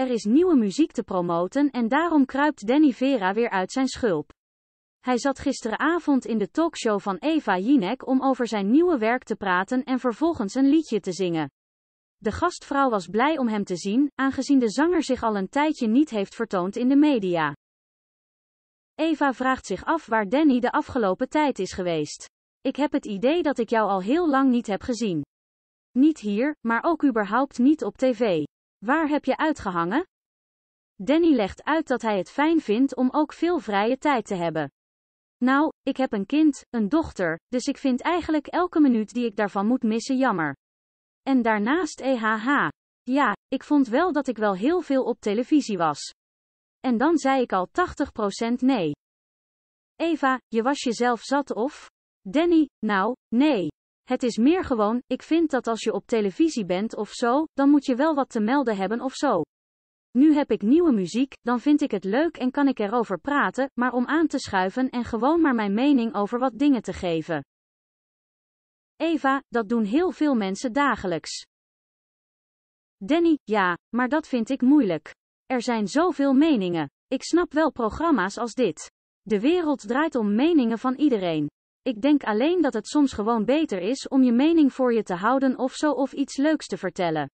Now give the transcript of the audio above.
Er is nieuwe muziek te promoten en daarom kruipt Danny Vera weer uit zijn schulp. Hij zat gisteravond in de talkshow van Eva Jinek om over zijn nieuwe werk te praten en vervolgens een liedje te zingen. De gastvrouw was blij om hem te zien, aangezien de zanger zich al een tijdje niet heeft vertoond in de media. Eva vraagt zich af waar Danny de afgelopen tijd is geweest. Ik heb het idee dat ik jou al heel lang niet heb gezien. Niet hier, maar ook überhaupt niet op tv. Waar heb je uitgehangen? Danny legt uit dat hij het fijn vindt om ook veel vrije tijd te hebben. Nou, ik heb een kind, een dochter, dus ik vind eigenlijk elke minuut die ik daarvan moet missen jammer. En daarnaast EHH. Ja, ik vond wel dat ik wel heel veel op televisie was. En dan zei ik al 80% nee. Eva, je was jezelf zat of? Danny, nou, nee. Het is meer gewoon, ik vind dat als je op televisie bent of zo, dan moet je wel wat te melden hebben of zo. Nu heb ik nieuwe muziek, dan vind ik het leuk en kan ik erover praten, maar om aan te schuiven en gewoon maar mijn mening over wat dingen te geven. Eva, dat doen heel veel mensen dagelijks. Danny, ja, maar dat vind ik moeilijk. Er zijn zoveel meningen. Ik snap wel programma's als dit. De wereld draait om meningen van iedereen. Ik denk alleen dat het soms gewoon beter is om je mening voor je te houden of zo of iets leuks te vertellen.